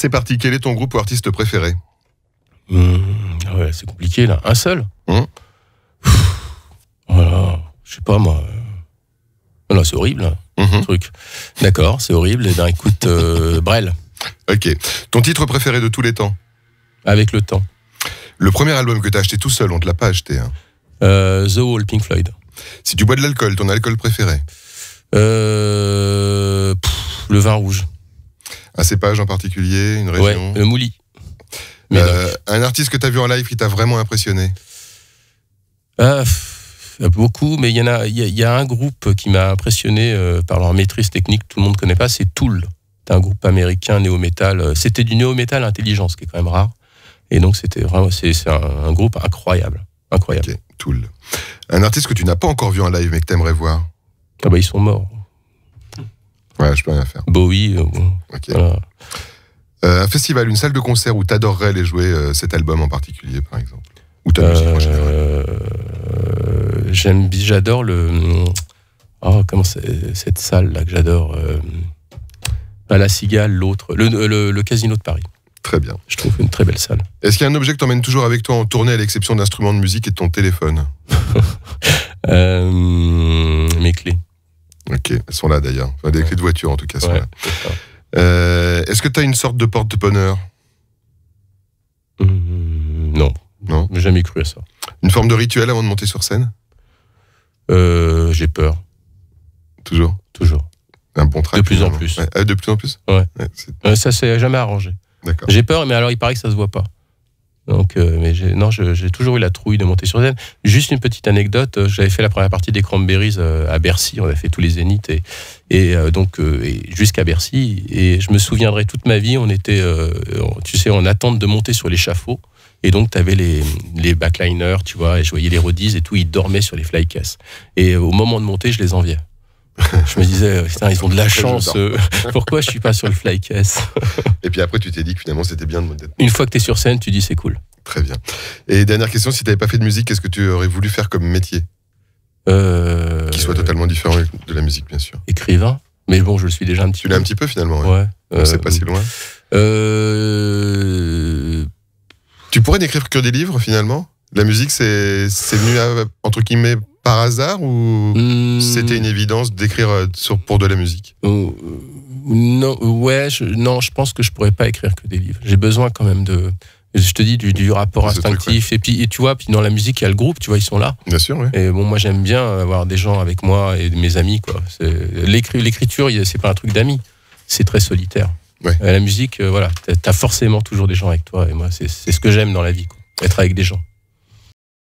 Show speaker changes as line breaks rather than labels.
C'est parti. Quel est ton groupe ou artiste préféré
hmm, ouais, C'est
compliqué là. Un
seul hein Voilà. Je sais pas moi. Non, c'est horrible. Hein, le mhm. Truc. D'accord, c'est horrible. Eh ben, écoute, euh, Brel.
Ok. Ton titre préféré de tous les temps Avec le temps. Le premier album que t'as acheté tout seul, on te l'a pas acheté. Hein. Euh, The Wall, Pink Floyd. Si tu bois de l'alcool, ton alcool préféré euh, Le vin rouge. Un cépage en particulier, une région Oui, le Mouli. Euh, un artiste que tu as vu en live qui t'a vraiment impressionné
ah, euh, Beaucoup, mais il y en a, un groupe qui m'a impressionné euh, par leur maîtrise technique, tout le monde ne connaît pas, c'est Tool. C'est un groupe américain néo métal C'était du néo métal intelligence, ce qui est quand même rare. Et donc c'était c'est un, groupe incroyable.
Incroyable. Tool. Un artiste que tu n'as pas encore vu en live, mais que tu aimerais voir ah bah,
Ils sont morts je peux rien faire.
Bowie. Euh, ok. Euh, un festival, une salle de concert où t'adorerais aller jouer euh, cet album en particulier, par exemple Ou ta en
général j'adore le. Oh, comment c'est cette salle là que j'adore la cigale, l'autre, le, casino de Paris. Très bien. Je trouve une très belle salle.
Est-ce qu'il y a un objet que emmènes toujours avec toi en tournée, à l'exception d'instruments de musique et de ton téléphone Mes clés. Ok, elles sont là d'ailleurs. Enfin, clés de voiture en tout cas Est euh, ce que tu as une sorte de porte de bonheur mmh, Non. Non Jamais cru à ça. Une forme de rituel avant de monter sur scène euh, J'ai peur. Toujours Toujours. Un bon travail De plus en plus. Ah, de plus en plus Ouais. Euh,
ça, ça s'est jamais arrangé. D'accord. J'ai peur, mais alors il paraît que ça se voit pas. Donc, euh, mais non, j'ai toujours eu la trouille de monter sur scène. Juste une petite anecdote, euh, j'avais fait la première partie des Cranberries euh, à Bercy, on avait fait tous les zéniths et, et donc jusqu'à Bercy. Et je me souviendrai toute ma vie, on était, tu sais, en attente de monter sur l'échafaud. Et donc, tu avais les, les backliners, tu vois, et je voyais les rodis et tout, ils dormaient sur les flycass Et au moment de monter, je les enviais. je me disais, euh, putain, ils ont de la chance. Euh. pourquoi je suis pas sur le Flycase Et
puis après, tu t'es dit que finalement, c'était bien de Une fois que tu es sur scène, tu dis c'est cool. Très bien. Et dernière question, si tu n'avais pas fait de musique, qu'est-ce que tu aurais voulu faire comme métier euh, Qui soit totalement différent de la musique, bien sûr. Écrivain. Mais bon, je le suis déjà un petit peu. Tu un petit peu finalement. Ouais. C'est pas si loin. Tu pourrais n'écrire que des livres finalement la musique, c'est venu, entre guillemets, par hasard ou hmm. c'était une évidence
d'écrire euh, pour de la musique oh, euh, Non, euh, ouais, non, je pense que je pourrais pas écrire que des livres. J'ai besoin quand même de, je te dis du, rapport instinctif et puis et tu vois puis dans la musique il y a le groupe tu vois ils sont là bien sûr et bon moi j'aime bien avoir des gens avec moi et mes amis quoi l'écriture c'est pas un truc d'amis c'est très solitaire la musique voilà t'as as forcément toujours des gens avec toi et moi c'est ce que j'aime dans la vie être avec des gens